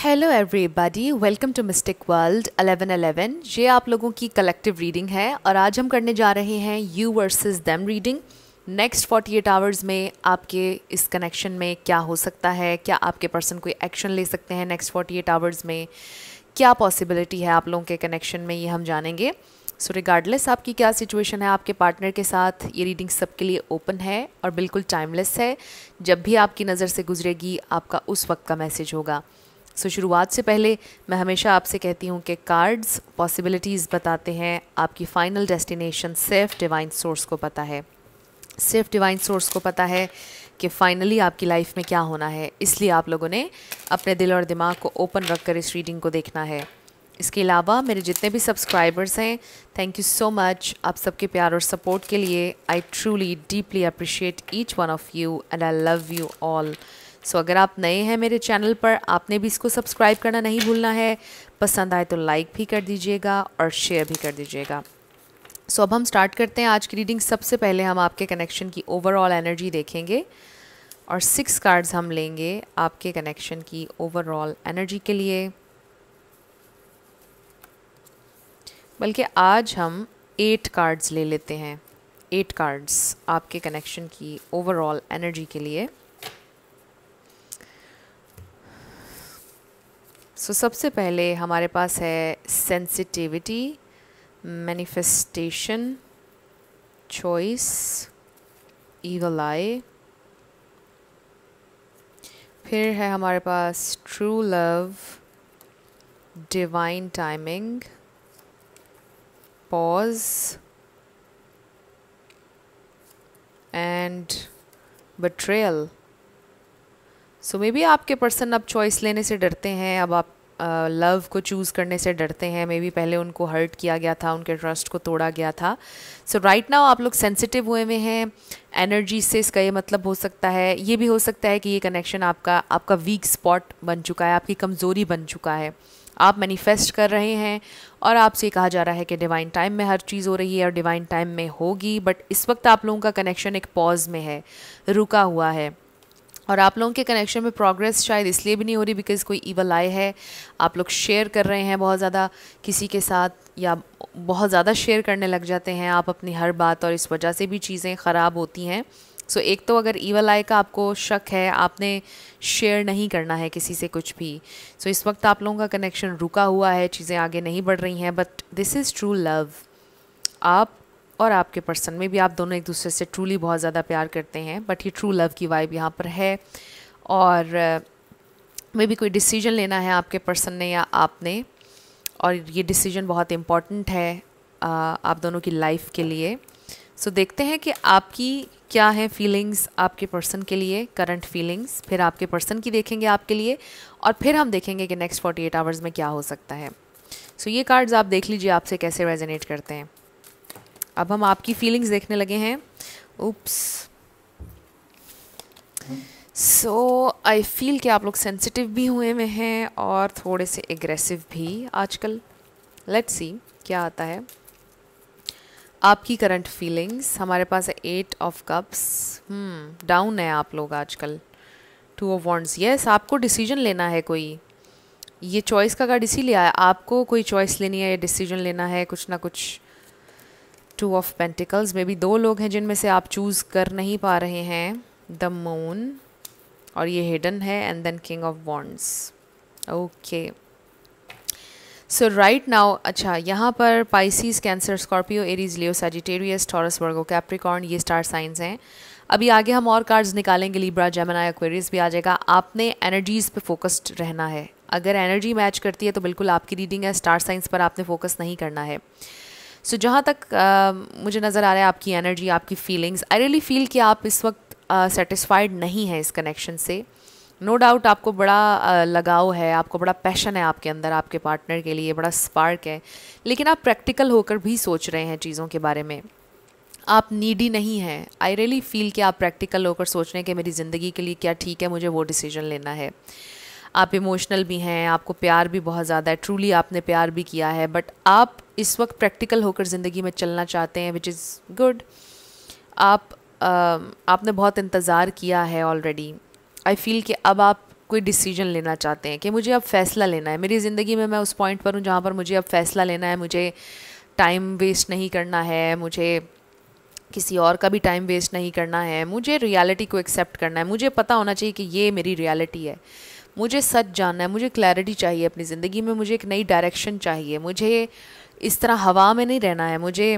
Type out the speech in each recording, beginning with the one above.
Hello everybody welcome to mystic world 1111 ये आप लोगों की कलेक्टिव रीडिंग है और आज हम करने जा रहे हैं you versus them reading next 48 hours में आपके इस कनेक्शन में क्या हो सकता है क्या आपके पर्सन कोई एक्शन ले सकते हैं नेक्स्ट 48 आवर्स में क्या पॉसिबिलिटी है आप लोगों के कनेक्शन में ये हम जानेंगे सो so रिगार्डलेस आपकी क्या सिचुएशन है आपके पार्टनर के साथ ये रीडिंग सबके लिए ओपन है और बिल्कुल टाइमलेस है जब भी आपकी नज़र से गुजरेगी आपका उस वक्त का मैसेज होगा सो so, शुरुआत से पहले मैं हमेशा आपसे कहती हूँ कि कार्ड्स पॉसिबिलिटीज़ बताते हैं आपकी फ़ाइनल डेस्टिनेशन सिर्फ डिवाइन सोर्स को पता है सिर्फ डिवाइन सोर्स को पता है कि फ़ाइनली आपकी लाइफ में क्या होना है इसलिए आप लोगों ने अपने दिल और दिमाग को ओपन रख कर इस रीडिंग को देखना है इसके अलावा मेरे जितने भी सब्सक्राइबर्स हैं थैंक यू सो मच आप सबके प्यार और सपोर्ट के लिए I truly deeply appreciate each one of you and I love you all so so, अगर आप नए हैं मेरे चैनल पर आपने भी इसको सब्सक्राइब करना नहीं भूलना है पसंद आए तो लाइक भी कर दीजिएगा और शेयर भी कर दीजिएगा सो so, अब हम स्टार्ट करते हैं आज की रीडिंग सबसे पहले हम आपके कनेक्शन की ओवरऑल एनर्जी देखेंगे और सिक्स कार्ड्स हम लेंगे आपके कनेक्शन की ओवरऑल एनर्जी के लिए बल्कि आज हम एट कार्ड्स ले लेते हैं एट कार्ड्स आपके कनेक्शन की ओवरऑल एनर्जी के लिए सो so, सबसे पहले हमारे पास है sensitivity manifestation choice evil eye फिर है हमारे पास true love divine timing pause and betrayal so may be आपके पर्सन अब चॉइस लेने से डरते हैं अब आप लव को चूज़ करने से डरते हैं मे बी पहले उनको हर्ट किया गया था उनके ट्रस्ट को तोड़ा गया था सो राइट नाउ आप लोग सेंसिटिव हुए हुए हैं एनर्जी से इसका ये मतलब हो सकता है ये भी हो सकता है कि ये कनेक्शन आपका आपका वीक स्पॉट बन चुका है आपकी कमज़ोरी बन चुका है आप मैनिफेस्ट कर रहे हैं और आपसे कहा जा रहा है कि डिवाइन टाइम में हर चीज़ हो रही है और डिवाइन टाइम में होगी बट इस वक्त आप लोगों का कनेक्शन एक पॉज में है रुका हुआ है और आप लोगों के कनेक्शन में प्रोग्रेस शायद इसलिए भी नहीं हो रही बिकॉज़ कोई ईवल आए है आप लोग शेयर कर रहे हैं बहुत ज़्यादा किसी के साथ या बहुत ज़्यादा शेयर करने लग जाते हैं आप अपनी हर बात और इस वजह से भी चीज़ें ख़राब होती हैं सो so, एक तो अगर ईवल आए का आपको शक है आपने शेयर नहीं करना है किसी से कुछ भी सो so, इस वक्त आप लोगों का कनेक्शन रुका हुआ है चीज़ें आगे नहीं बढ़ रही हैं but this is true love आप और आपके पर्सन में भी आप दोनों एक दूसरे से ट्रूली बहुत ज़्यादा प्यार करते हैं बट ये ट्रू लव की वाइब यहाँ पर है और मे uh, भी कोई डिसीजन लेना है आपके पर्सन ने या आपने और ये डिसीजन बहुत इम्पॉर्टेंट है uh, आप दोनों की लाइफ के लिए सो so, देखते हैं कि आपकी क्या है फीलिंग्स आपके पर्सन के लिए करंट फीलिंग्स फिर आपके पर्सन की देखेंगे आपके लिए और फिर हम देखेंगे कि नेक्स्ट 48 आवर्स में क्या हो सकता है सो so, ये कार्ड्स आप देख लीजिए आपसे कैसे रेजोनेट करते हैं अब हम आपकी फीलिंग्स देखने लगे हैं उप्स सो आई फील कि आप लोग सेंसिटिव भी हुए हुए हैं और थोड़े से एग्रेसिव भी आजकल लेट्स सी क्या आता है आपकी करंट फीलिंग्स हमारे पास है एट ऑफ कप्स डाउन है आप लोग आजकल टू ऑफ वॉन्ट्स येस आपको डिसीजन लेना है कोई ये चॉइस का कार्ड इसीलिए आया आपको कोई चॉइस लेनी है या डिसीजन लेना है कुछ ना कुछ two of pentacles may be दो लोग हैं जिनमें से आप चूज़ कर नहीं पा रहे हैं द मून और ये हिडन है and then king of wands okay so right now अच्छा यहाँ पर Pisces Cancer Scorpio Aries Leo Sagittarius Taurus Virgo Capricorn ये स्टार साइंस हैं अभी आगे हम और कार्ड्स निकालेंगे लिब्रा जेमनाया क्वेरीज भी आ जाएगा आपने एनर्जीज़ पे फोकस्ड रहना है अगर एनर्जी मैच करती है तो बिल्कुल आपकी रीडिंग है स्टार साइंस पर आपने फोकस नहीं करना है सो so, जहाँ तक uh, मुझे नज़र आ रहा है आपकी एनर्जी आपकी फीलिंग्स आई रियली फील कि आप इस वक्त सेटिस्फाइड uh, नहीं हैं इस कनेक्शन से नो no डाउट आपको बड़ा लगाव है आपको बड़ा पैशन है आपके अंदर आपके पार्टनर के लिए बड़ा स्पार्क है लेकिन आप प्रैक्टिकल होकर भी सोच रहे हैं चीज़ों के बारे में आप नीडी नहीं हैं आई रियली फील कि आप प्रैक्टिकल होकर सोच रहे हैं कि मेरी ज़िंदगी के लिए क्या ठीक है मुझे वो डिसीजन लेना है आप इमोशनल भी हैं आपको प्यार भी बहुत ज़्यादा है ट्रूली आपने प्यार भी किया है बट आप इस वक्त प्रैक्टिकल होकर ज़िंदगी में चलना चाहते हैं विच इज़ गुड आप आ, आपने बहुत इंतज़ार किया है ऑलरेडी आई फील कि अब आप कोई डिसीजन लेना चाहते हैं कि मुझे अब फ़ैसला लेना है मेरी ज़िंदगी में मैं उस पॉइंट पर हूँ जहाँ पर मुझे अब फ़ैसला लेना है मुझे टाइम वेस्ट नहीं करना है मुझे किसी और का भी टाइम वेस्ट नहीं करना है मुझे रियलिटी को एक्सेप्ट करना है मुझे पता होना चाहिए कि ये मेरी रियलिटी है मुझे सच जानना है मुझे क्लैरिटी चाहिए अपनी ज़िंदगी में मुझे एक नई डायरेक्शन चाहिए मुझे इस तरह हवा में नहीं रहना है मुझे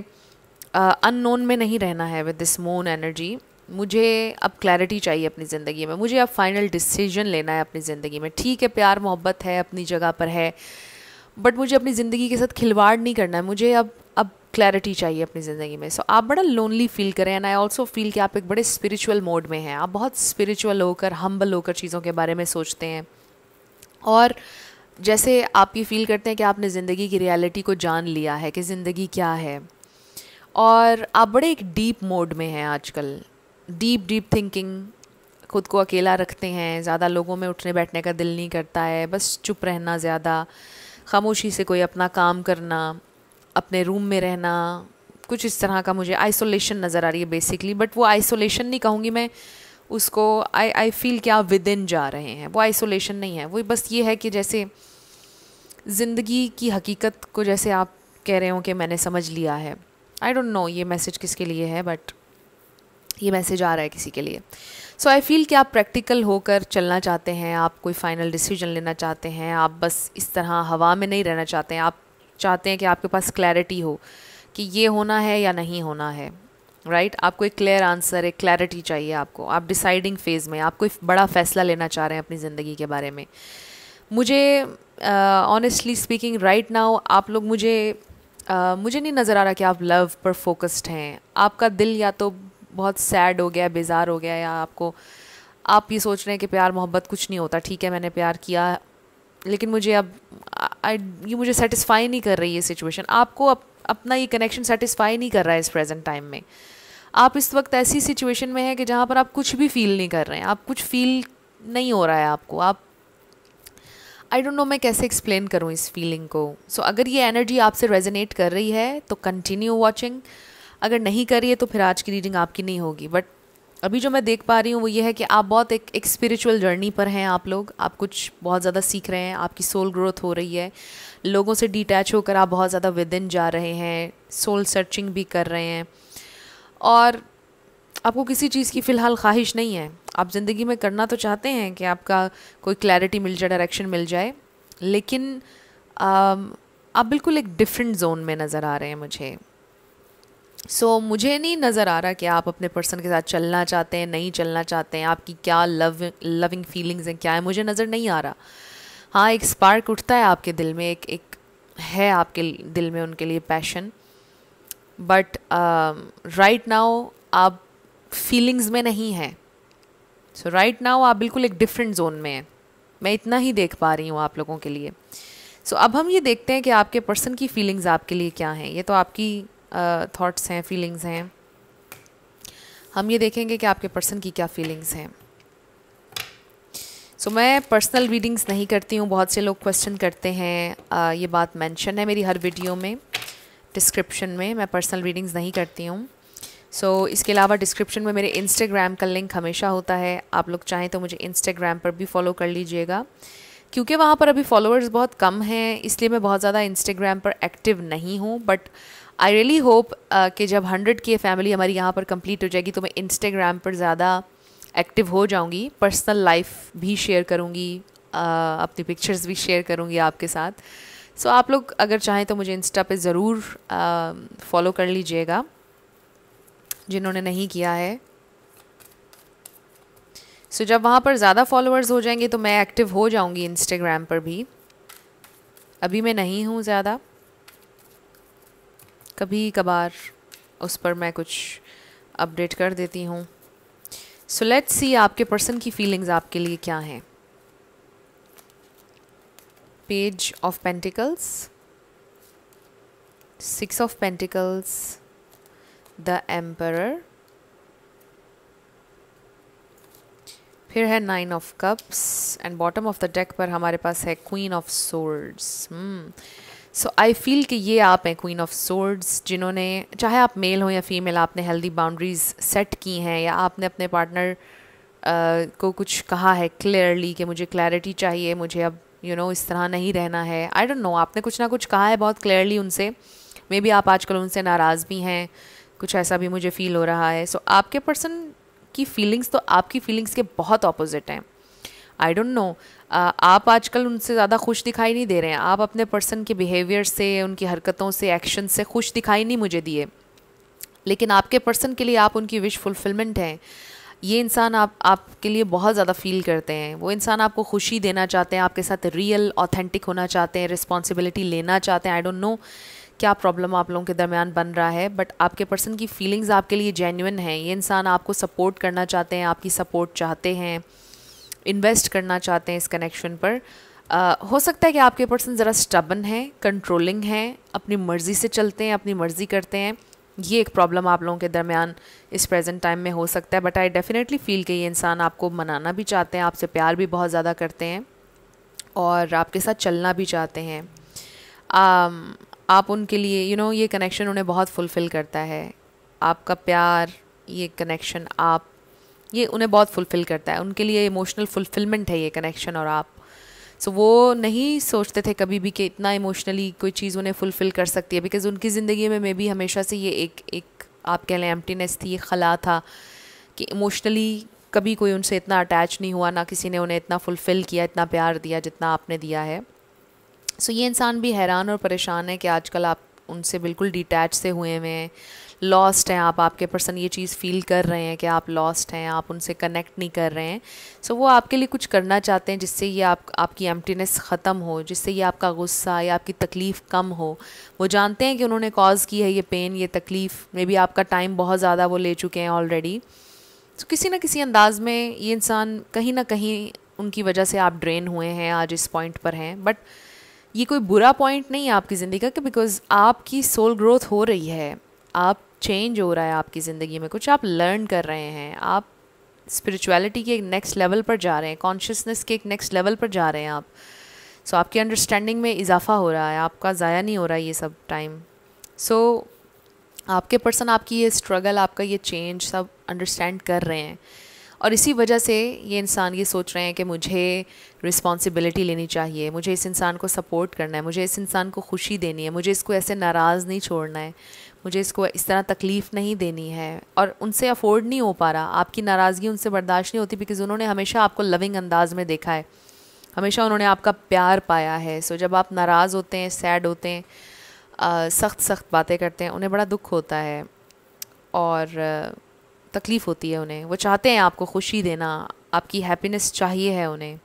अननोन uh, में नहीं रहना है विद दिस मून एनर्जी मुझे अब क्लैरिटी चाहिए अपनी ज़िंदगी में मुझे अब फाइनल डिसीजन लेना है अपनी ज़िंदगी में ठीक है प्यार मोहब्बत है अपनी जगह पर है बट मुझे अपनी ज़िंदगी के साथ खिलवाड़ नहीं करना है मुझे अब क्लैरिटी चाहिए अपनी ज़िंदगी में सो so, आप बड़ा लोनली फील करें एंड आई ऑल्सो फील कि आप एक बड़े स्पिरिचुअल मोड में हैं आप बहुत स्पिरिचुअल होकर हम्बल होकर चीज़ों के बारे में सोचते हैं और जैसे आप ये फील करते हैं कि आपने ज़िंदगी की रियलिटी को जान लिया है कि ज़िंदगी क्या है और आप बड़े एक डीप मोड में हैं आजकल डीप डीप थिंकिंग खुद को अकेला रखते हैं ज़्यादा लोगों में उठने बैठने का दिल नहीं करता है बस चुप रहना ज़्यादा खामोशी से कोई अपना काम करना अपने रूम में रहना कुछ इस तरह का मुझे आइसोलेशन नज़र आ रही है बेसिकली बट वो आइसोलेशन नहीं कहूँगी मैं उसको आई आई फील कि आप विद इन जा रहे हैं वो आइसोलेशन नहीं है वो बस ये है कि जैसे ज़िंदगी की हकीकत को जैसे आप कह रहे हो कि मैंने समझ लिया है आई डोंट नो ये मैसेज किसके लिए है बट ये मैसेज आ रहा है किसी के लिए सो आई फील कि आप प्रैक्टिकल होकर चलना चाहते हैं आप कोई फाइनल डिसीजन लेना चाहते हैं आप बस इस तरह हवा में नहीं रहना चाहते हैं आप चाहते हैं कि आपके पास क्लैरिटी हो कि ये होना है या नहीं होना है राइट right? आपको एक क्लियर आंसर एक क्लैरिटी चाहिए आपको आप डिसाइडिंग फ़ेज़ में आप कोई बड़ा फ़ैसला लेना चाह रहे हैं अपनी ज़िंदगी के बारे में मुझे ऑनेस्टली स्पीकिंग राइट नाउ आप लोग मुझे uh, मुझे नहीं नज़र आ रहा कि आप लव पर फोकस्ड हैं आपका दिल या तो बहुत सैड हो गया बेजार हो गया या आपको आप ये सोच रहे हैं कि प्यार मोहब्बत कुछ नहीं होता ठीक है मैंने प्यार किया लेकिन मुझे अब आई ये मुझे सेटिस्फाई नहीं कर रही ये सिचुएशन आपको अप, अपना ये कनेक्शन सेटिस्फाई नहीं कर रहा है इस प्रेजेंट टाइम में आप इस वक्त ऐसी सिचुएशन में हैं कि जहाँ पर आप कुछ भी फील नहीं कर रहे हैं आप कुछ फील नहीं हो रहा है आपको आप आई डोंट नो मैं कैसे एक्सप्लेन करूँ इस फीलिंग को सो so, अगर ये एनर्जी आपसे रेजनेट कर रही है तो कंटिन्यू वॉचिंग अगर नहीं करिए तो फिर आज की रीडिंग आपकी नहीं होगी बट अभी जो मैं देख पा रही हूँ वो ये है कि आप बहुत एक एक स्पिरिचुअल जर्नी पर हैं आप लोग आप कुछ बहुत ज़्यादा सीख रहे हैं आपकी सोल ग्रोथ हो रही है लोगों से डिटैच होकर आप बहुत ज़्यादा विद इन जा रहे हैं सोल सर्चिंग भी कर रहे हैं और आपको किसी चीज़ की फ़िलहाल ख्वाहिश नहीं है आप ज़िंदगी में करना तो चाहते हैं कि आपका कोई क्लैरिटी मिल जाए डायरेक्शन मिल जाए लेकिन आप बिल्कुल एक डिफरेंट जोन में नज़र आ रहे हैं मुझे सो so, मुझे नहीं नज़र आ रहा कि आप अपने पर्सन के साथ चलना चाहते हैं नहीं चलना चाहते हैं आपकी क्या लव लविंग फीलिंग्स हैं क्या है मुझे नज़र नहीं आ रहा हाँ एक स्पार्क उठता है आपके दिल में एक एक है आपके दिल में उनके लिए पैशन बट राइट नाउ आप फीलिंग्स में नहीं हैं सो राइट नाउ आप बिल्कुल एक डिफरेंट जोन में हैं मैं इतना ही देख पा रही हूँ आप लोगों के लिए सो so, अब हम ये देखते हैं कि आपके पर्सन की फीलिंग्स आपके लिए क्या हैं ये तो आपकी थाट्स हैं फीलिंग्स हैं हम ये देखेंगे कि आपके पर्सन की क्या फीलिंग्स हैं सो so, मैं पर्सनल रीडिंग्स नहीं करती हूँ बहुत से लोग क्वेश्चन करते हैं आ, ये बात मेंशन है मेरी हर वीडियो में डिस्क्रिप्शन में मैं पर्सनल रीडिंग्स नहीं करती हूँ सो so, इसके अलावा डिस्क्रिप्शन में मेरे इंस्टाग्राम का लिंक हमेशा होता है आप लोग चाहें तो मुझे इंस्टाग्राम पर भी फॉलो कर लीजिएगा क्योंकि वहाँ पर अभी फॉलोअर्स बहुत कम हैं इसलिए मैं बहुत ज़्यादा इंस्टाग्राम पर एक्टिव नहीं हूँ बट आई रियली होप कि जब हंड्रेड की फैमिली हमारी यहाँ पर कंप्लीट हो जाएगी तो मैं इंस्टाग्राम पर ज़्यादा एक्टिव हो जाऊँगी पर्सनल लाइफ भी शेयर करूँगी uh, अपनी पिक्चर्स भी शेयर करूँगी आपके साथ सो so, आप लोग अगर चाहें तो मुझे इंस्टा पे ज़रूर फॉलो um, कर लीजिएगा जिन्होंने नहीं किया है सो so, जब वहाँ पर ज़्यादा फॉलोअर्स हो जाएंगे तो मैं एक्टिव हो जाऊँगी इंस्टाग्राम पर भी अभी मैं नहीं हूँ ज़्यादा कभी कभार उस पर मैं कुछ अपडेट कर देती हूँ सो लेट्स सी आपके पर्सन की फीलिंग्स आपके लिए क्या हैं page of pentacles six of pentacles the emperor फिर है nine of cups and bottom of the deck पर हमारे पास है queen of swords so I feel कि ये आप हैं क्वीन ऑफ सोर्ड्स जिन्होंने चाहे आप मेल हो या फीमेल आपने हेल्दी बाउंड्रीज़ सेट की हैं या आपने अपने पार्टनर uh, को कुछ कहा है क्लियरली कि मुझे क्लैरिटी चाहिए मुझे अब यू you नो know, इस तरह नहीं रहना है आई डोंट नो आपने कुछ ना कुछ कहा है बहुत क्लियरली उनसे मे बी आप आजकल उनसे नाराज़ भी हैं कुछ ऐसा भी मुझे फ़ील हो रहा है सो so, आपके पर्सन की फीलिंग्स तो आपकी फीलिंग्स के बहुत अपोजिट हैं आई डोंट नो आप आजकल उनसे ज़्यादा खुश दिखाई नहीं दे रहे हैं आप अपने पर्सन के बिहेवियर से उनकी हरकतों से एक्शन से खुश दिखाई नहीं मुझे दिए लेकिन आपके पर्सन के लिए आप उनकी विश फुलफिलमेंट हैं ये इंसान आप आपके लिए बहुत ज़्यादा फील करते हैं वो इंसान आपको खुशी देना चाहते हैं आपके साथ रियल ऑथेंटिक होना चाहते हैं रिस्पॉन्सिबिलिटी लेना चाहते हैं आई डोंट नो क्या प्रॉब्लम आप लोगों के दरमियान बन रहा है बट आपके पर्सन की फीलिंग्स आपके लिए जेन्यून हैं ये इंसान आपको सपोर्ट करना चाहते हैं आपकी सपोर्ट चाहते हैं इन्वेस्ट करना चाहते हैं इस कनेक्शन पर आ, हो सकता है कि आपके पर्सन ज़रा स्टबन हैं कंट्रोलिंग हैं अपनी मर्ज़ी से चलते हैं अपनी मर्ज़ी करते हैं ये एक प्रॉब्लम आप लोगों के दरमियान इस प्रेजेंट टाइम में हो सकता है बट आई डेफिनेटली फ़ील कि ये इंसान आपको मनाना भी चाहते हैं आपसे प्यार भी बहुत ज़्यादा करते हैं और आपके साथ चलना भी चाहते हैं um, आप उनके लिए यू you नो know, ये कनेक्शन उन्हें बहुत फुलफ़िल करता है आपका प्यार ये कनेक्शन आप ये उन्हें बहुत फुलफ़िल करता है उनके लिए इमोशनल फुलफिलमेंट है ये कनेक्शन और आप सो so, वो नहीं सोचते थे कभी भी कि इतना इमोशनली कोई चीज़ उन्हें फुलफ़िल कर सकती है बिकॉज़ उनकी ज़िंदगी में मे भी हमेशा से ये एक एक आप कह लें एम्प्टीनेस थी ये खला था कि इमोशनली कभी कोई उनसे इतना अटैच नहीं हुआ ना किसी ने उन्हें इतना फुलफ़िल किया इतना प्यार दिया जितना आपने दिया है सो so, ये इंसान भी हैरान और परेशान है कि आजकल आप उनसे बिल्कुल डिटैच से हुए हुए हैं लॉस्ट हैं आप आपके पर्सन ये चीज़ फील कर रहे हैं कि आप लॉस्ट हैं आप उनसे कनेक्ट नहीं कर रहे हैं सो so, वो आपके लिए कुछ करना चाहते हैं जिससे ये आप आपकी एम्प्टीनेस ख़त्म हो जिससे ये आपका गुस्सा या आपकी तकलीफ़ कम हो वो जानते हैं कि उन्होंने कॉज़ की है ये पेन ये तकलीफ़ मे बी आपका टाइम बहुत ज़्यादा वो ले चुके हैं ऑलरेडी तो किसी ना किसी अंदाज़ में ये इंसान कहीं ना कहीं उनकी वजह से आप ड्रेन हुए हैं आज इस पॉइंट पर हैं बट ये कोई बुरा पॉइंट नहीं है आपकी ज़िंदगी का कि बिकॉज़ आपकी सोल ग्रोथ हो रही है आप चेंज हो रहा है आपकी ज़िंदगी में कुछ आप लर्न कर रहे हैं आप स्पिरिचुअलिटी के एक नेक्स्ट लेवल पर जा रहे हैं कॉन्शियसनेस के एक नेक्स्ट लेवल पर जा रहे हैं आप सो so, आपकी अंडरस्टैंडिंग में इजाफा हो रहा है आपका ज़ाया नहीं हो रहा है ये सब टाइम सो so, आपके पर्सन आपकी ये स्ट्रगल आपका ये चेंज सब अंडरस्टैंड कर रहे हैं और इसी वजह से ये इंसान ये सोच रहे हैं कि मुझे रिस्पॉन्सिबिलिटी लेनी चाहिए मुझे इस इंसान को सपोर्ट करना है मुझे इस इंसान को खुशी देनी है मुझे इसको ऐसे नाराज़ नहीं छोड़ना है मुझे इसको इस तरह तकलीफ़ नहीं देनी है और उनसे अफोर्ड नहीं हो पा रहा आपकी नाराज़गी उनसे बर्दाश्त नहीं होती बिकॉज़ उन्होंने हमेशा आपको लविंग अंदाज में देखा है हमेशा उन्होंने आपका प्यार पाया है सो जब आप नाराज़ होते हैं सैड होते हैं सख्त सख्त बातें करते हैं उन्हें बड़ा दुख होता है और तकलीफ़ होती है उन्हें वो चाहते हैं आपको खुशी देना आपकी हैप्पीनेस चाहिए है उन्हें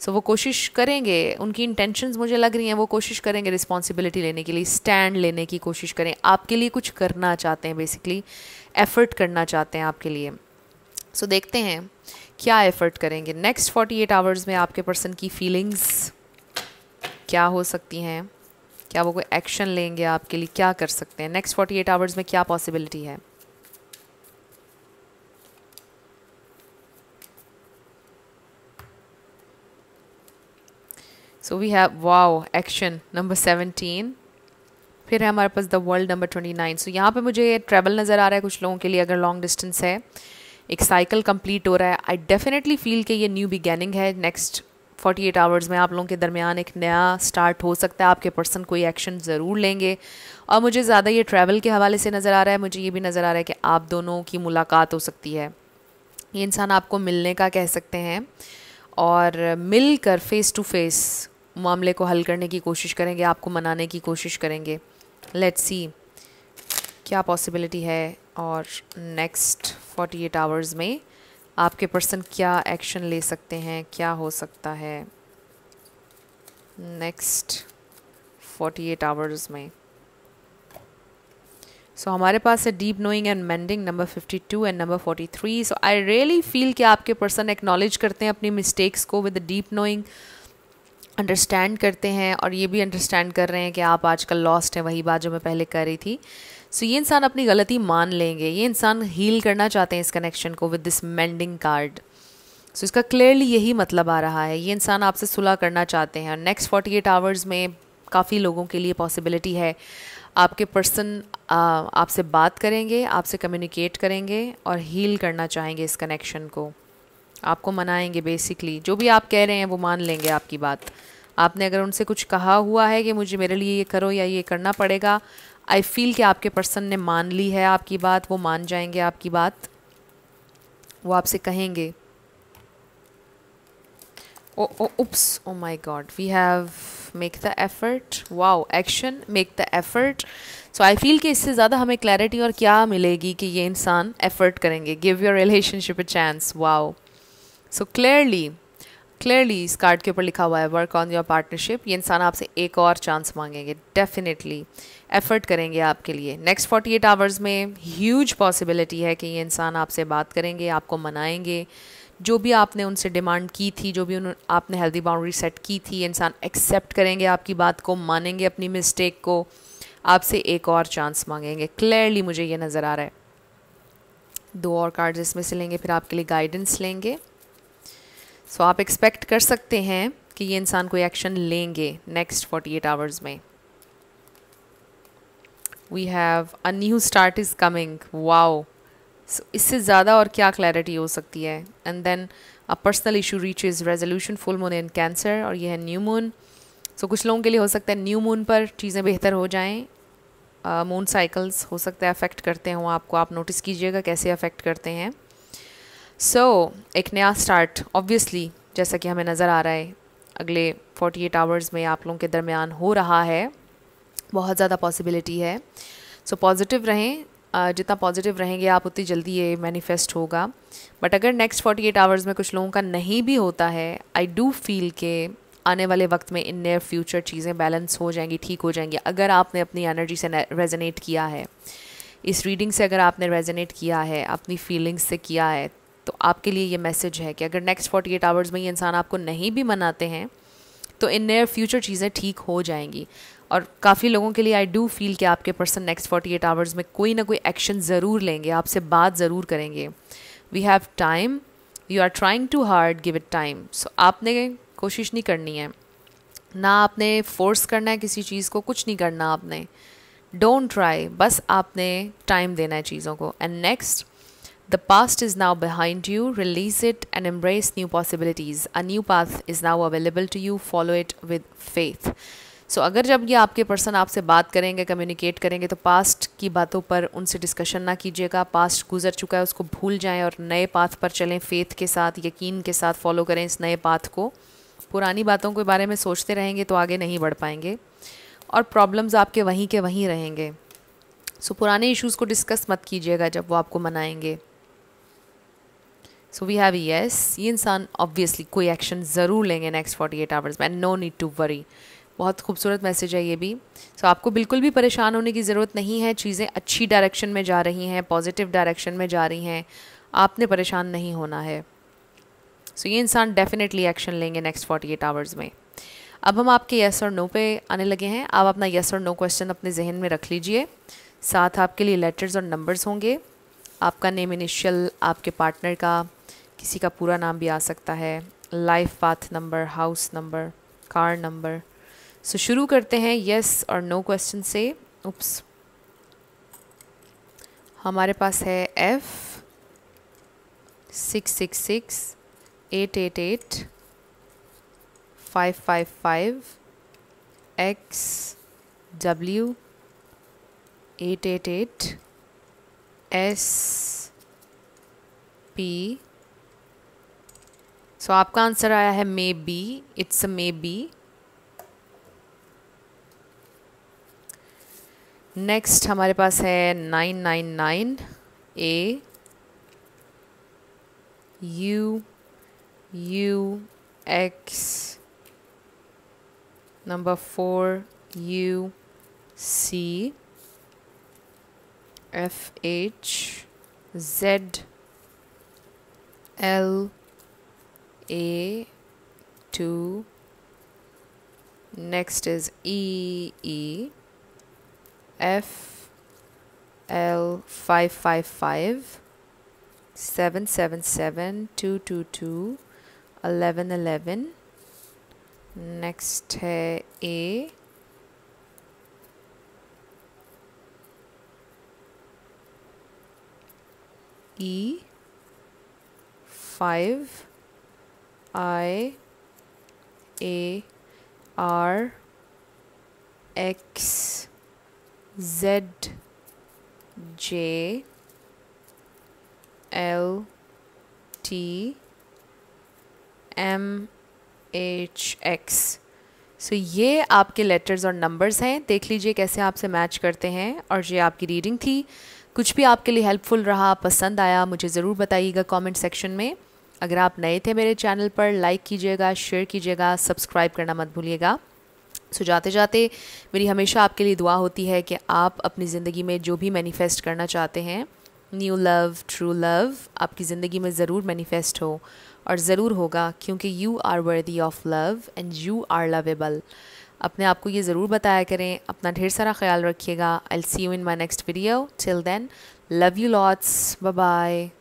सो so, वो कोशिश करेंगे उनकी इंटेंशंस मुझे लग रही हैं वो कोशिश करेंगे रिस्पॉन्सिबिलिटी लेने के लिए स्टैंड लेने की कोशिश करें आपके लिए कुछ करना चाहते हैं बेसिकली एफ़र्ट करना चाहते हैं आपके लिए सो so, देखते हैं क्या एफ़र्ट करेंगे नेक्स्ट फोर्टी एट आवर्स में आपके पर्सन की फीलिंग्स क्या हो सकती हैं क्या वो कोई एक्शन लेंगे आपके लिए क्या कर सकते हैं नेक्स्ट फोर्टी एट आवर्स में क्या पॉसिबिलिटी है so we have wow action number seventeen फिर है हमारे पास the world number twenty nine so यहाँ पे मुझे ट्रेवल नज़र आ रहा है कुछ लोगों के लिए अगर लॉन्ग डिस्टेंस है एक साइकिल कंप्लीट हो रहा है आई डेफिनेटली फील कि ये न्यू बिगेनिंग है नेक्स्ट फोर्टी एट आवर्स में आप लोगों के दरमियान एक नया स्टार्ट हो सकता है आपके पर्सन कोई एक्शन ज़रूर लेंगे और मुझे ज़्यादा ये ट्रैवल के हवाले से नज़र आ रहा है मुझे ये भी नज़र आ रहा है कि आप दोनों की मुलाकात हो सकती है ये इंसान आपको मिलने का कह सकते हैं और मिल कर फेस टू फेस मामले को हल करने की कोशिश करेंगे आपको मनाने की कोशिश करेंगे लेट्स सी क्या पॉसिबिलिटी है और नेक्स्ट 48 आवर्स में आपके पर्सन क्या एक्शन ले सकते हैं क्या हो सकता है नेक्स्ट 48 आवर्स में सो so, हमारे पास है deep knowing and mending number 52 and number 43 so I really feel कि आपके पर्सन एक्नॉलेज करते हैं अपनी मिस्टेक्स को विद डीप नोइंग अंडरस्टैंड करते हैं और ये भी अंडरस्टैंड कर रहे हैं कि आप आजकल लॉस्ट हैं वही बात जो मैं पहले कर रही थी सो so, ये इंसान अपनी गलती मान लेंगे ये इंसान हील करना चाहते हैं इस कनेक्शन को with this mending card so इसका क्लियरली यही मतलब आ रहा है ये इंसान आपसे सुलह करना चाहते हैं और नेक्स्ट फोर्टी एट आवर्स में काफ़ी लोगों के लिए पॉसिबिलिटी है आपके पर्सन आपसे बात करेंगे आपसे कम्युनिकेट करेंगे और हील करना चाहेंगे इस कनेक्शन को आपको मनाएंगे बेसिकली जो भी आप कह रहे हैं वो मान लेंगे आपकी बात आपने अगर उनसे कुछ कहा हुआ है कि मुझे मेरे लिए ये करो या ये करना पड़ेगा आई फील कि आपके पर्सन ने मान ली है आपकी बात वो मान जाएंगे आपकी बात वो आपसे कहेंगे oh oh oops oh my God we have make the effort wow action make the effort so I feel कि इससे ज़्यादा हमें क्लैरिटी और क्या मिलेगी कि ये इंसान एफर्ट करेंगे give your relationship a chance wow so clearly clearly इस कार्ड के ऊपर लिखा हुआ है वर्क ऑन योर पार्टनरशिप ये इंसान आपसे एक और चांस मांगेंगे डेफिनेटली एफर्ट करेंगे आपके लिए नेक्स्ट फोर्टी एट आवर्स में ह्यूज पॉसिबिलिटी है कि ये इंसान आपसे बात करेंगे आपको मनाएंगे जो भी आपने उनसे डिमांड की थी जो भी उन आपने हेल्दी बाउंड्री सेट की थी इंसान एक्सेप्ट करेंगे आपकी बात को मानेंगे अपनी मिस्टेक को आपसे एक और चांस मांगेंगे क्लियरली मुझे ये नज़र आ रहा है दो और कार्ड्स इसमें से लेंगे फिर आपके लिए गाइडेंस लेंगे सो आप एक्सपेक्ट कर सकते हैं कि ये इंसान कोई एक्शन लेंगे नेक्स्ट 48 आवर्स में we have a new start is coming wow इससे ज़्यादा और क्या क्लैरिटी हो सकती है and then a personal issue reach is resolution full moon in Cancer और यह है न्यू मून सो कुछ लोगों के लिए हो सकता है न्यू मून पर चीज़ें बेहतर हो जाएँ मून साइकिल्स हो सकता है अफेक्ट करते हों आपको आप नोटिस कीजिएगा कैसे अफेक्ट करते हैं सो so, एक नया स्टार्ट ऑब्वियसली जैसा कि हमें नज़र आ रहा है अगले 48 आवर्स में आप लोगों के दरमियान हो रहा है बहुत ज़्यादा पॉसिबिलिटी है सो so, पॉजिटिव रहें जितना पॉजिटिव रहेंगे आप उतनी जल्दी ये मैनिफेस्ट होगा बट अगर नेक्स्ट 48 आवर्स में कुछ लोगों का नहीं भी होता है आई डू फील के आने वाले वक्त में इन नियर फ्यूचर चीज़ें बैलेंस हो जाएंगी ठीक हो जाएंगी अगर आपने अपनी एनर्जी से रेजोनेट किया है इस रीडिंग से अगर आपने रेजोनेट किया है अपनी फीलिंग्स से किया है तो आपके लिए ये मैसेज है कि अगर नेक्स्ट फोर्टी एट आवर्स में ये इंसान आपको नहीं भी मनाते हैं तो इन नियर फ्यूचर चीज़ें ठीक हो जाएंगी और काफ़ी लोगों के लिए आई डू फील कि आपके person next forty eight hours में कोई ना कोई एक्शन ज़रूर लेंगे आपसे बात ज़रूर करेंगे we have time you are trying too hard give it time so आपने कोशिश नहीं करनी है ना आपने फोर्स करना है किसी चीज़ को कुछ नहीं करना आपने डोंट ट्राई बस आपने टाइम देना है चीज़ों को and next The past is now behind you. Release it and embrace new possibilities. A new path is now available to you. Follow it with faith. So so, अगर जब ये आपके पर्सन आपसे बात करेंगे कम्युनिकेट करेंगे तो पास्ट की बातों पर उनसे डिस्कशन ना कीजिएगा पास्ट गुजर चुका है उसको भूल जाएं और नए पाथ पर चलें फेथ के साथ यकीन के साथ फॉलो करें इस नए पाथ को पुरानी बातों के बारे में सोचते रहेंगे तो आगे नहीं बढ़ पाएंगे और प्रॉब्लम्स आपके वहीं के वहीं रहेंगे सो so, पुराने इशूज़ को डिस्कस मत कीजिएगा जब वो आपको मनाएंगे सो वी हैव येस ये इंसान ऑब्वियसली कोई एक्शन ज़रूर लेंगे नेक्स्ट फोर्टी एट आवर्स में नो नीड टू वरी बहुत खूबसूरत मैसेज है ये भी सो so, आपको बिल्कुल भी परेशान होने की ज़रूरत नहीं है चीज़ें अच्छी डायरेक्शन में जा रही हैं पॉजिटिव डायरेक्शन में जा रही हैं आपने परेशान नहीं होना है सो so, ये इंसान डेफिनेटली एक्शन लेंगे नेक्स्ट फोर्टी एट आवर्स में अब हम आपके येस और नो पे आने लगे हैं आप अपना येस और नो क्वेश्चन अपने जहन में रख लीजिए साथ आपके लिए लेटर्स और नंबर्स होंगे आपका नेम इनिशियल आपके पार्टनर का किसी का पूरा नाम भी आ सकता है life path number house number car number so शुरू करते हैं यस और नो क्वेश्चन से उप्स हमारे पास है F six six six eight eight eight five five five X W eight eight eight S P so आपका आंसर आया है maybe it's maybe next हमारे पास है nine nine nine A U U X number four U C F H Z L A, 2, next is E, E, F, L, seven seven seven two two two eleven eleven. Next 222, uh, A next 5, I A R X Z J L T M H X so ये आपके letters और numbers हैं देख लीजिए कैसे आपसे match करते हैं और ये आपकी रीडिंग थी कुछ भी आपके लिए हेल्पफुल रहा पसंद आया मुझे ज़रूर बताइएगा कमेंट सेक्शन में अगर आप नए थे मेरे चैनल पर लाइक कीजिएगा शेयर कीजिएगा सब्सक्राइब करना मत भूलिएगा सो जाते जाते मेरी हमेशा आपके लिए दुआ होती है कि आप अपनी ज़िंदगी में जो भी मैनिफेस्ट करना चाहते हैं न्यू लव ट्रू लव आपकी ज़िंदगी में ज़रूर मैनिफेस्ट हो और ज़रूर होगा क्योंकि you are worthy of love and you are lovable अपने आप को ये ज़रूर बताया करें अपना ढेर सारा ख्याल रखिएगा I see you in my next video till then love you lots bye